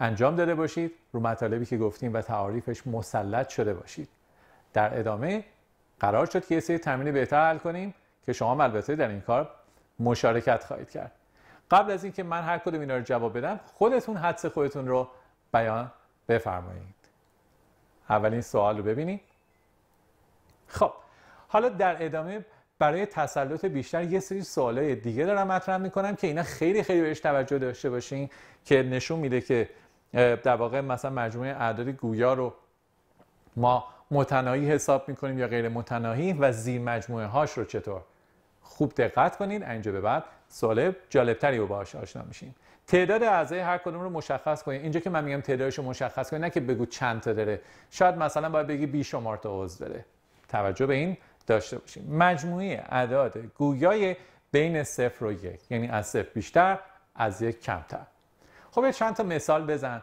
انجام داده باشید رو مطالبی که گفتیم و تعاریفش مسلط شده باشید در ادامه قرار شد که یه سری تمرین بهتر حل کنیم که شما البته در این کار مشارکت خواهید کرد قبل از اینکه من هر کدوم اینا رو جواب بدم خودتون حدس خودتون رو بیان بفرمایید اولین سوال رو ببینیم خب حالا در ادامه برای تسلط بیشتر یه سری سوالای دیگه دارم مطرح میکنم که اینا خیلی خیلی بهش توجه داشته باشین که نشون میده که در واقع مثلا مجموعه اعداد گویا رو ما متناهی حساب میکنیم یا غیر متناهی و زیر مجموعه هاش رو چطور خوب دقت کنید اینجا به بعد سوال جالبتری رو باهاش آشنا میشیم تعداد اعضای هر کدوم رو مشخص کنید اینجا که من میگم تعدادش رو مشخص کنید نه که بگو چند تا داره شاید مثلا باید بگی بی شمار تا عضو داره توجه به این داشته باشیم مجموعه اعداد گویای بین صفر و یک یعنی از صفر بیشتر از یک کمتر خب یه چند تا مثال بزن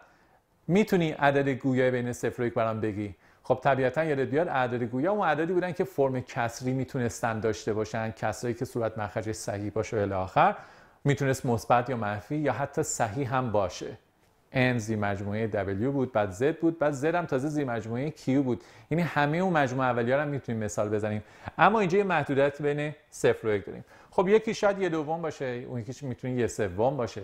میتونی عدد گویای بین صفر و یک برام بگی خب طبیعتا یادت بیاد عدد گویا اون عددی بودن که فرم کسری میتونستن داشته باشن کسری که صورت مخرجش صحیح باشه و الی میتونست مثبت یا منفی یا حتی صحیح هم باشه n زی مجموعه W بود بعد Z بود بعد Z هم تازه زی مجموعه Q بود یعنی همه اون مجموعه اولیه هم میتونیم مثال بزنیم اما اینجا یه محدودیت بین صفر و یک داریم خب یکی شاید یه دوم باشه اون یکی میتونه یه سوم باشه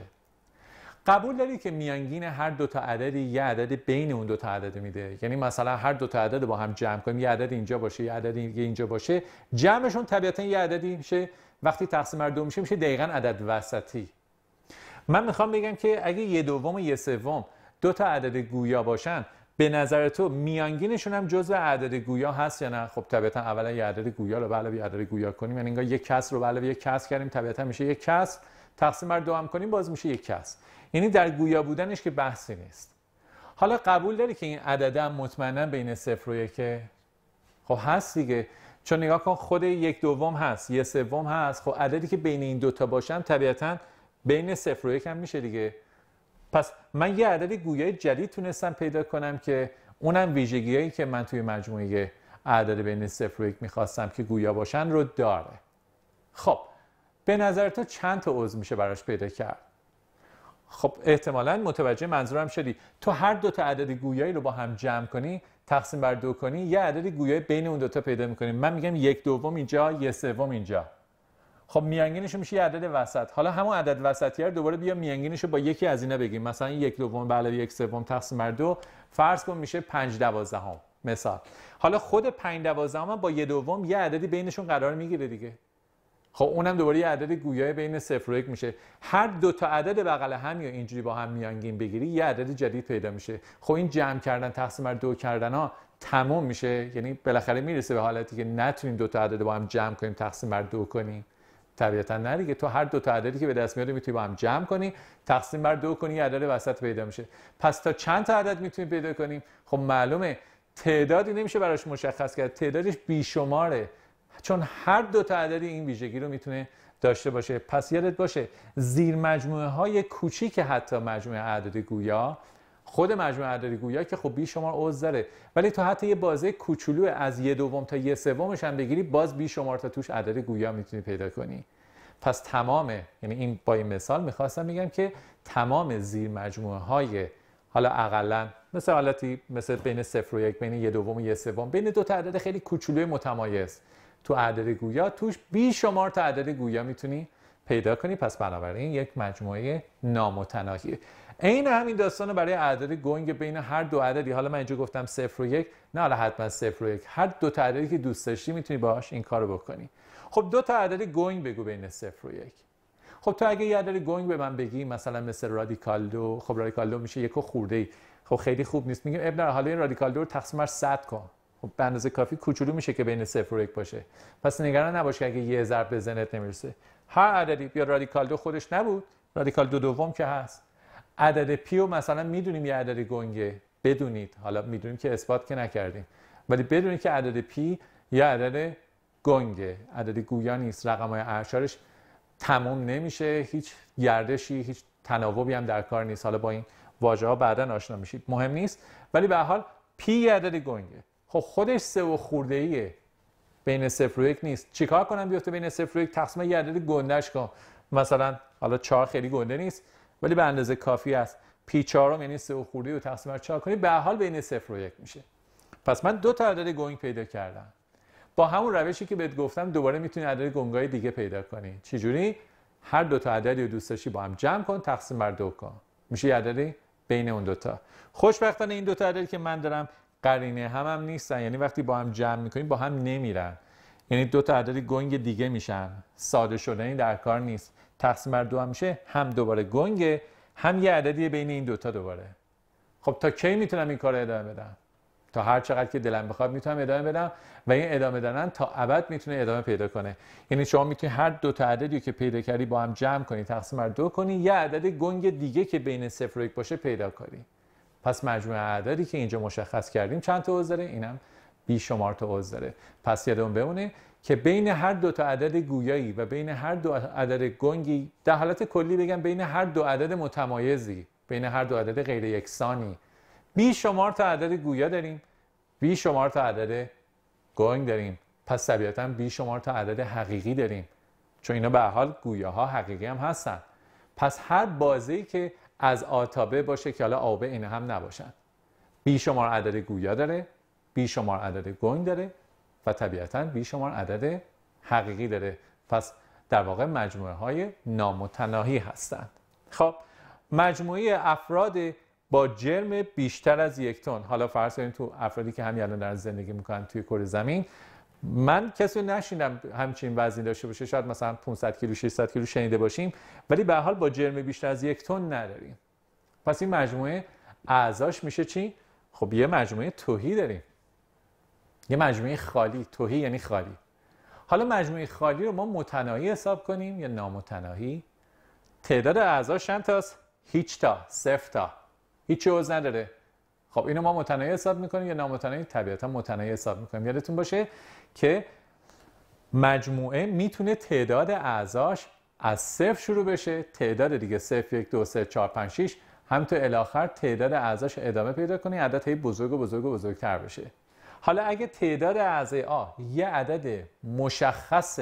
قبول داری که میانگین هر دو تا عددی یه عدد بین اون دو تا عدد میده یعنی مثلا هر دو تا عدد با هم جمع کنیم یه عدد اینجا باشه یه عدد اینجا باشه جمعشون طبیعتا یه عددی میشه وقتی تقسیم بر دو میشه میشه دقیقا عدد وسطی من میخوام بگم که اگه یه دوم و یه سوم دو تا عدد گویا باشن به نظر تو میانگینشون هم جزء عدد گویا هست یا نه خب طبیعتا اولا یه عدد گویا رو بالا علاوه عدد گویا کنیم یعنی انگار یک کس رو به علاوه یک کس کردیم طبیعتا میشه یک کس تقسیم بر دو هم کنیم باز میشه یک کس یعنی در گویا بودنش که بحثی نیست حالا قبول داری که این عدده هم مطمئنا بین صفر و یکه خب هست دیگه چون نگاه کن خود یک دوم هست یه سوم هست خب عددی که بین این دوتا باشم طبیعتا بین صفر و یک هم میشه دیگه پس من یه عدد گویای جدید تونستم پیدا کنم که اونم ویژگیهایی که من توی مجموعه اعداد بین صفر و یک میخواستم که گویا باشن رو داره خب به نظر تو چند تا عضو میشه براش پیدا کرد خب احتمالا متوجه منظورم شدی تو هر دو تا عدد گویایی رو با هم جمع کنی تقسیم بر دو کنی یه عدد گویای بین اون دوتا پیدا میکنی من میگم یک دوم اینجا یه سوم اینجا خب میانگینش میشه یه عدد وسط حالا همون عدد وسطی رو دوباره بیا میانگینش رو با یکی از اینا بگیم مثلا یک دوم به علاوه یک سوم تقسیم بر دو فرض کن میشه 5 دوازدهم مثال حالا خود 5 دوازدهم با یه دوم یه عددی بینشون قرار میگیره دیگه خب اونم دوباره یه عدد گویای بین 0 و 1 میشه هر دو تا عدد بغل هم یا اینجوری با هم میانگین بگیری یه عدد جدید پیدا میشه خب این جمع کردن تقسیم بر دو کردن ها تمام میشه یعنی بالاخره میرسه به حالتی که نتونیم دو تا عدد با هم جمع کنیم تقسیم بر دو کنیم طبیعتا نه دیگه تو هر دو تا عددی که به دست میاد میتونی با هم جمع کنی تقسیم بر دو کنی یه عدد وسط پیدا میشه پس تا چند تا عدد میتونیم پیدا کنیم خب معلومه تعدادی نمیشه براش مشخص کرد تعدادش بیشماره چون هر دو تا عددی این ویژگی رو میتونه داشته باشه پس یادت باشه زیر مجموعه های کوچیک حتی مجموعه اعداد گویا خود مجموعه اعداد گویا که خب بی شمار داره ولی تو حتی یه بازه کوچولو از یه دوم تا یه سومش هم بگیری باز بیشمار تا توش عدد گویا میتونی پیدا کنی پس تمامه یعنی این با این مثال میخواستم میگم که تمام زیر مجموعه های حالا اقلا مثل حالتی مثل بین صفر و یک بین یه دوم و یه سوم بین دو تا عدد خیلی کوچولوی متمایز تو اعداد گویا توش شمار تا عدد گویا میتونی پیدا کنی پس بنابراین یک مجموعه نامتناهیه این همین داستان برای اعداد گنگ بین هر دو عددی حالا من اینجا گفتم صفر و یک نه حالا حتما صفر و یک هر دو تا عددی که دوست داشتی میتونی باهاش این کارو بکنی خب دو تا عدد گنگ بگو بین صفر و یک خب تو اگه یه عدد گنگ به من بگی مثلا مثل رادیکال دو خب رادیکال دو میشه یک و خورده ای خب خیلی خوب نیست میگیم ابن حالا این رادیکال دو رو تقسیم بر 100 کن خب به اندازه کافی کوچولو میشه که بین صفر و یک باشه پس نگران نباش که اگه یه ضرب به ذهنت نمیرسه هر عددی بیا رادیکال دو خودش نبود رادیکال دو دوم که هست عدد و مثلا میدونیم یه عدد گنگه بدونید حالا میدونیم که اثبات که نکردیم ولی بدونید که عدد پی یه عدد گنگه عدد گویا نیست رقم های اعشارش تمام نمیشه هیچ گردشی هیچ تناوبی هم در کار نیست حالا با این واژه ها بعدا آشنا میشید مهم نیست ولی به حال پی عدد گنگه خب خودش سه و خورده ایه بین صفر و یک نیست چیکار کنم بیفته بین صفر و یک تقسیم یه عدد گندش کنم مثلا حالا چهار خیلی گنده نیست ولی به اندازه کافی است پی چهارم یعنی سه و خورده و تقسیم بر چهار کنی به حال بین صفر و یک میشه پس من دو تا عدد گنگ پیدا کردم با همون روشی که بهت گفتم دوباره میتونی عدد گنگای دیگه پیدا کنی چجوری هر دو تا عددی رو دوست داشتی با هم جمع کن تقسیم بر دو کن میشه عددی بین اون دوتا خوشبختانه این دوتا عدد که من دارم قرینه هم هم نیستن یعنی وقتی با هم جمع میکنیم با هم نمیرن یعنی دو تا عددی گنگ دیگه میشن ساده شدنی در کار نیست تقسیم بر دو هم میشه هم دوباره گنگ هم یه عددی بین این دوتا دوباره خب تا کی میتونم این کار ادامه بدم تا هر چقدر که دلم بخواد میتونم ادامه بدم و این ادامه دادن تا ابد میتونه ادامه پیدا کنه یعنی شما میتونی هر دو تا عددی که پیدا کردی با هم جمع کنی تقسیم بر دو کنی یه عدد گنگ دیگه که بین صفر و یک باشه پیدا کنی پس مجموع اعدادی که اینجا مشخص کردیم چند تا عضو داره اینم بی شمار تا عضو داره پس یادمون بمونه که بین هر دو تا عدد گویایی و بین هر دو عدد گنگی در حالت کلی بگم بین هر دو عدد متمایزی بین هر دو عدد غیر یکسانی بی شمار تا عدد گویا داریم بی شمار تا عدد گنگ داریم پس طبیعتا بی شمار تا عدد حقیقی داریم چون اینا به حال گویاها حقیقی هم هستن پس هر بازی که از آتابه باشه که حالا آبه این هم نباشن بیشمار عدد گویا داره بیشمار عدد گنگ داره و طبیعتا بیشمار عدد حقیقی داره پس در واقع مجموعه های نامتناهی هستند خب مجموعه افراد با جرم بیشتر از یک تن حالا فرض کنید تو افرادی که همین الان در زندگی میکنن توی کره زمین من کسی نشینم همچین وزنی داشته باشه شاید مثلا 500 کیلو 600 کیلو شنیده باشیم ولی به حال با جرم بیشتر از یک تن نداریم پس این مجموعه اعضاش میشه چی خب یه مجموعه توهی داریم یه مجموعه خالی توهی یعنی خالی حالا مجموعه خالی رو ما متناهی حساب کنیم یا نامتناهی تعداد اعضاش چند تاست هیچ تا صفر تا هیچ عوض نداره خب اینو ما متنایی حساب میکنیم یا نامتنایی طبیعتا متنایی حساب میکنیم یادتون باشه که مجموعه میتونه تعداد اعضاش از صفر شروع بشه تعداد دیگه صرف یک دو سه چار پنج شیش همینطور الاخر تعداد اعضاش ادامه پیدا کنی عدد هی بزرگ و بزرگ و بزرگتر بشه حالا اگه تعداد اعضای آ یه عدد مشخص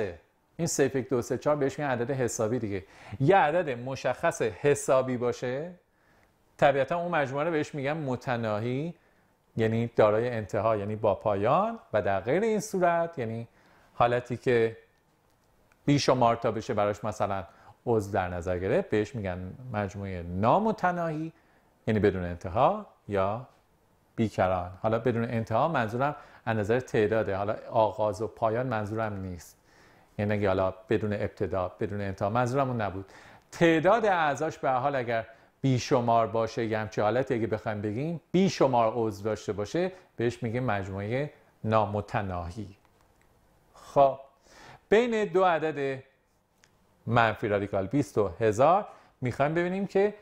این صفر یک دو سه چار بهش میگن عدد حسابی دیگه یه عدد مشخص حسابی باشه طبیعتا اون مجموعه رو بهش میگن متناهی یعنی دارای انتها یعنی با پایان و در غیر این صورت یعنی حالتی که بیشمار تا بشه براش مثلا عضو در نظر گرفت بهش میگن مجموعه نامتناهی یعنی بدون انتها یا بیکران حالا بدون انتها منظورم از نظر تعداده حالا آغاز و پایان منظورم نیست یعنی حالا بدون ابتدا بدون انتها منظورم اون نبود تعداد اعضاش به حال اگر بیشمار باشه یه همچه حالتی اگه بخوایم بگیم بیشمار عضو داشته باشه بهش میگه مجموعه نامتناهی خب بین دو عدد منفی رادیکال 20 و هزار میخوایم ببینیم که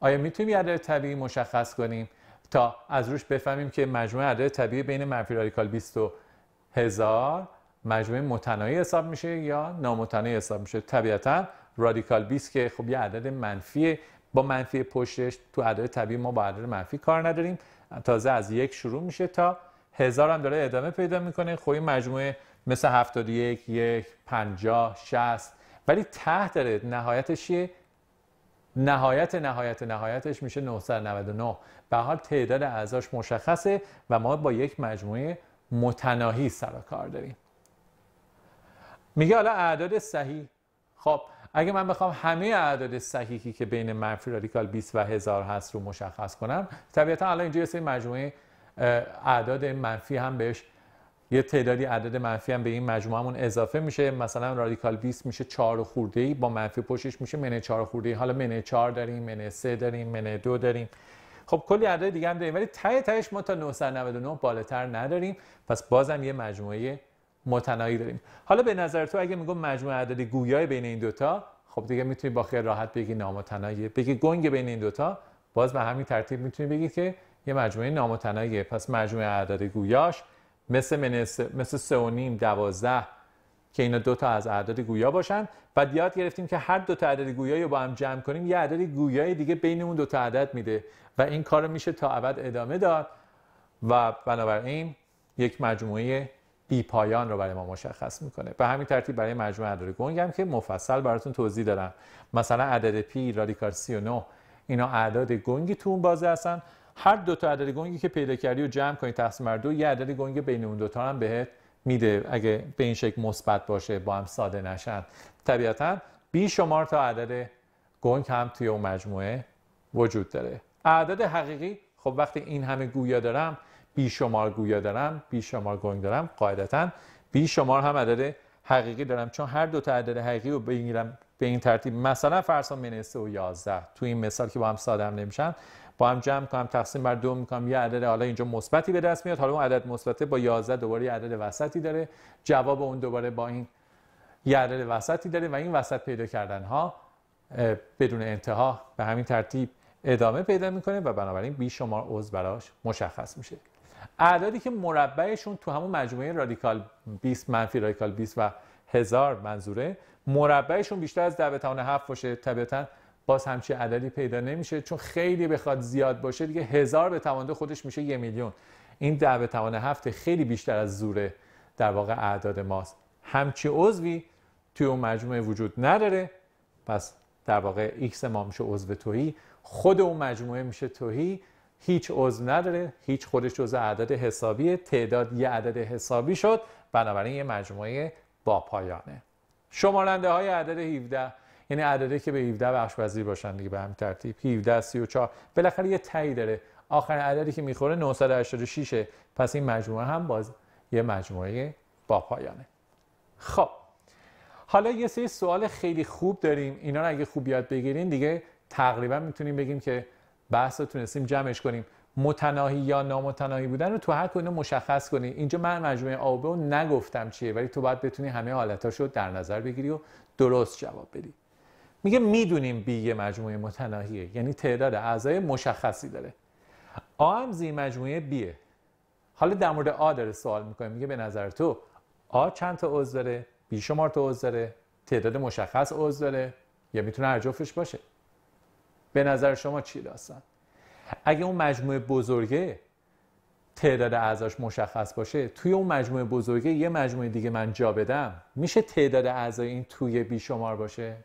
آیا میتونیم یه عدد طبیعی مشخص کنیم تا از روش بفهمیم که مجموعه عدد طبیعی بین منفی رادیکال 20 و 1000 مجموعه متناهی حساب میشه یا نامتناهی حساب میشه طبیعتا رادیکال 20 که خب یه عدد منفی با منفی پشتش تو اعداد طبیعی ما با عدد منفی کار نداریم تازه از یک شروع میشه تا هزار هم داره ادامه پیدا میکنه خب این مجموعه مثل 71 یک پنجا، شست ولی ته داره نهایتش یه نهایت نهایت نهایتش میشه 999 به حال تعداد اعضاش مشخصه و ما با یک مجموعه متناهی سر کار داریم میگه حالا اعداد صحیح خب اگه من بخوام همه اعداد صحیحی که بین منفی رادیکال 20 و 1000 هست رو مشخص کنم طبیعتا الان اینجا یه سری مجموعه اعداد منفی هم بهش یه تعدادی عدد منفی هم به این مجموعه همون اضافه میشه مثلا رادیکال 20 میشه 4 خورده ای با منفی پشتش میشه من 4 خورده ای حالا من 4 داریم من 3 داریم من 2 داریم خب کلی اعداد دیگه هم داریم ولی تهی تایش ما تا 999 بالاتر نداریم پس بازم یه مجموعه متنایی داریم حالا به نظر تو اگه میگم مجموع عددی گویای بین این دوتا خب دیگه میتونی با خیال راحت بگی نامتناییه بگی گنگ بین این دوتا باز به همین ترتیب میتونی بگی که یه مجموعه نامتناییه پس مجموع اعداد گویاش مثل مثل 3 و نیم 12 که اینا دو تا از اعداد گویا باشن بعد یاد گرفتیم که هر دو تا عدد گویا رو با هم جمع کنیم یه عدد گویای دیگه بین اون دو تا عدد میده و این کار میشه تا ابد ادامه داد و بنابراین یک مجموعه بی پایان رو برای ما مشخص میکنه به همین ترتیب برای مجموعه عدد گنگ هم که مفصل براتون توضیح دارم مثلا عدد پی رادیکال 39 اینا اعداد گنگی تو اون بازه هستن هر دو تا عدد گنگی که پیدا کردی و جمع کنی تقسیم بر دو یه عدد گنگ بین اون دو تا هم بهت میده اگه به این شکل مثبت باشه با هم ساده نشن طبیعتا بی شمار تا عدد گنگ هم توی اون مجموعه وجود داره اعداد حقیقی خب وقتی این همه گویا دارم بیشمار گویا دارم بیشمار گنگ دارم قاعدتا بیشمار هم عدد حقیقی دارم چون هر دو تا عدد حقیقی رو بگیرم به این ترتیب مثلا فرض بین و 11 تو این مثال که با هم ساده نمیشن با هم جمع کنم تقسیم بر دو میکنم یه عدد حالا اینجا مثبتی به دست میاد حالا اون عدد مثبته با 11 دوباره یه عدد وسطی داره جواب اون دوباره با این یه عدد وسطی داره و این وسط پیدا کردن ها بدون انتها به همین ترتیب ادامه پیدا میکنه و بنابراین بیشمار عضو براش مشخص میشه اعدادی که مربعشون تو همون مجموعه رادیکال 20 منفی رادیکال 20 و هزار منظوره مربعشون بیشتر از توان هفت باشه طبیعتا باز همچی عددی پیدا نمیشه چون خیلی بخواد زیاد باشه دیگه هزار به توان دو خودش میشه یه میلیون این 10 به توان هفت خیلی بیشتر از زوره در واقع اعداد ماست همچی عضوی توی اون مجموعه وجود نداره پس در واقع x ما میشه عضو توهی خود اون مجموعه میشه توهی هیچ عضو نداره هیچ خودش جزء عدد حسابی تعداد یه عدد حسابی شد بنابراین یه مجموعه با پایانه شمارنده های عدد 17 یعنی عددی که به 17 بخش وزیر باشن دیگه به همین ترتیب 17 34 بالاخره یه تایی داره آخرین عددی که میخوره 986 پس این مجموعه هم باز یه مجموعه با پایانه خب حالا یه سری سوال خیلی خوب داریم اینا رو اگه خوب یاد بگیرین دیگه تقریبا میتونیم بگیم که بحث رو تونستیم جمعش کنیم متناهی یا نامتناهی بودن رو تو هر کدوم مشخص کنی اینجا من مجموعه آبه رو نگفتم چیه ولی تو باید بتونی همه رو در نظر بگیری و درست جواب بدی میگه میدونیم بی یه مجموعه متناهیه یعنی تعداد اعضای مشخصی داره آ هم مجموعه بیه حالا در مورد آ داره سوال میکنه میگه به نظر تو آ چند تا عضو داره بی شمار تا داره تعداد مشخص عضو داره یا میتونه هر باشه به نظر شما چی داستان اگه اون مجموعه بزرگه تعداد اعضاش مشخص باشه توی اون مجموعه بزرگه یه مجموعه دیگه من جا بدم میشه تعداد اعضای این توی بیشمار باشه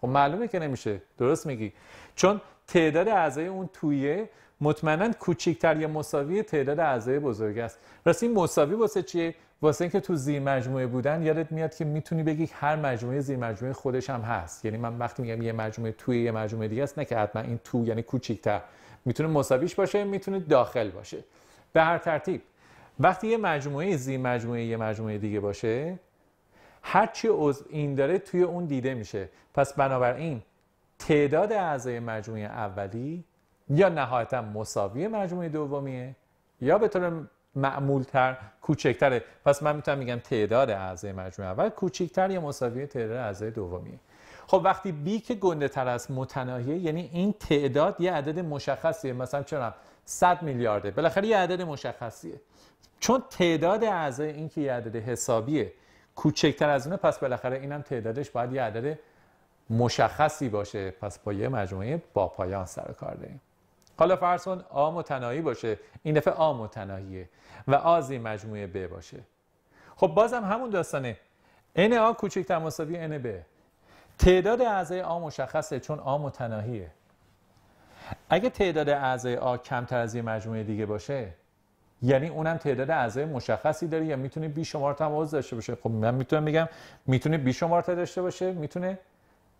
خب معلومه که نمیشه درست میگی چون تعداد اعضای اون تویه مطمئنا کوچکتر یا مساوی تعداد اعضای بزرگ است این مساوی واسه چیه واسه اینکه تو زیر مجموعه بودن یادت میاد که میتونی بگی هر مجموعه زیر مجموعه خودش هم هست یعنی من وقتی میگم یه مجموعه توی یه مجموعه دیگه است نه که حتما این تو یعنی کوچکتر میتونه مساویش باشه میتونه داخل باشه به هر ترتیب وقتی یه مجموعه زیر مجموعه یه مجموعه دیگه باشه هر چی از این داره توی اون دیده میشه پس بنابراین تعداد اعضای مجموعه اولی یا نهایتا مساوی مجموعه دومیه یا به طور معمولتر کوچکتره پس من میتونم میگم تعداد اعضای مجموعه اول کوچکتر یا مساوی تعداد اعضای دومیه خب وقتی بی که گنده تر از متناهیه یعنی این تعداد یه عدد مشخصیه مثلا چرا 100 میلیارده بالاخره یه عدد مشخصیه چون تعداد اعضای این که یه عدد حسابیه کوچکتر از اونه پس بالاخره اینم تعدادش باید یه عدد مشخصی باشه پس با یه مجموعه با پایان سر کار حالا فرض کن آ متناهی باشه این دفعه آ متناهیه و آ مجموعه ب باشه خب بازم همون داستانه ان آ کوچکتر مساوی ان ب تعداد اعضای آ مشخصه چون آ متناهیه اگه تعداد اعضای آ کمتر از یه مجموعه دیگه باشه یعنی اونم تعداد اعضای مشخصی داره یا میتونه بی شمار تا داشته باشه خب من میتونم بگم میتونه بی شمار داشته باشه میتونه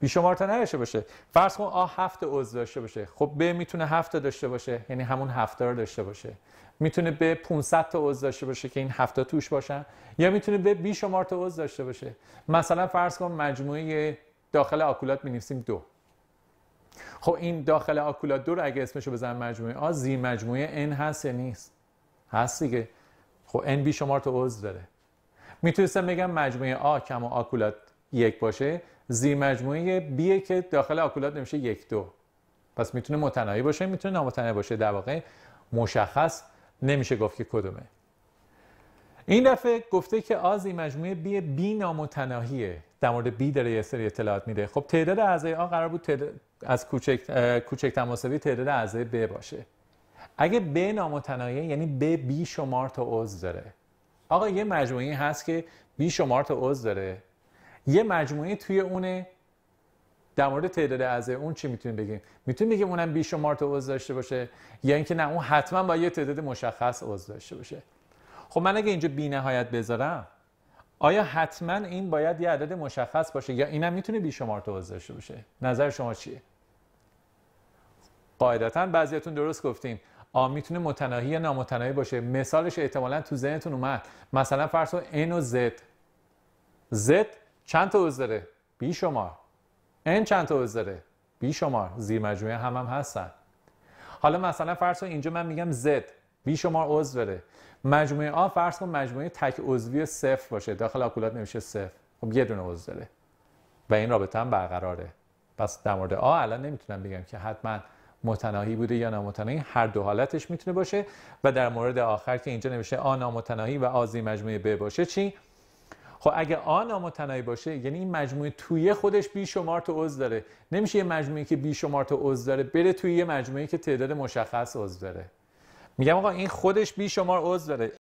بیشمار تا نشه باشه فرض کن آ هفت عضو داشته باشه خب ب میتونه هفت داشته باشه یعنی همون هفته رو داشته باشه میتونه به 500 تا عضو داشته باشه که این هفته توش باشن یا میتونه به بیشمار تا عضو داشته باشه مثلا فرض کن مجموعه داخل آکولات می‌نویسیم دو خب این داخل آکولات دو رو اگه اسمش رو بزنم مجموعه آ زی مجموعه n هست یا نیست هست دیگه خب n بیشمار تا عضو داره میتونستم بگم مجموعه آ کم و آکولات یک باشه زیر مجموعه بیه که داخل آکولات نمیشه یک دو پس میتونه متناهی باشه میتونه نامتناهی باشه در واقع مشخص نمیشه گفت که کدومه این دفعه گفته که آزی مجموعه بی بی نامتناهیه در مورد بی داره یه سری اطلاعات میده خب تعداد اعضای آ قرار بود تعداد از کوچک کوچک تعداد اعضای ب باشه اگه ب نامتناهیه یعنی ب بی شمار تا عضو داره آقا یه مجموعه هست که بی شمار تا عضو داره یه مجموعه توی اونه در مورد تعداد اعضای اون چی میتونیم بگیم میتونیم بگیم اونم بیشمار تا عضو داشته باشه یا اینکه نه اون حتما با یه تعداد مشخص عضو داشته باشه خب من اگه اینجا بی نهایت بذارم آیا حتما این باید یه عدد مشخص باشه یا اینم میتونه بیشمار تا عضو داشته باشه نظر شما چیه قاعدتا بعضیاتون درست گفتین آ میتونه متناهی یا نامتناهی باشه مثالش احتمالا تو ذهنتون اومد مثلا فرض کن n و z z چند تا عضو داره بی شمار این چند تا عضو داره بی زیر مجموعه هم هم هستن حالا مثلا فرض اینجا من میگم z بی شما عضو داره مجموعه آ فرض کن مجموعه تک عضوی صفر باشه داخل آکولات نمیشه صفر خب یه دونه عضو داره و این رابطه هم برقراره پس در مورد آ الان نمیتونم بگم که حتما متناهی بوده یا نامتناهی هر دو حالتش میتونه باشه و در مورد آخر که اینجا نوشته آ نامتناهی و آ مجموعه ب باشه چی خب اگه آ نامتنایی باشه یعنی این مجموعه توی خودش بی شمار تا عضو داره نمیشه یه مجموعه که بی شمار تا عضو داره بره توی یه مجموعه که تعداد مشخص عضو داره میگم آقا این خودش بی شمار عضو داره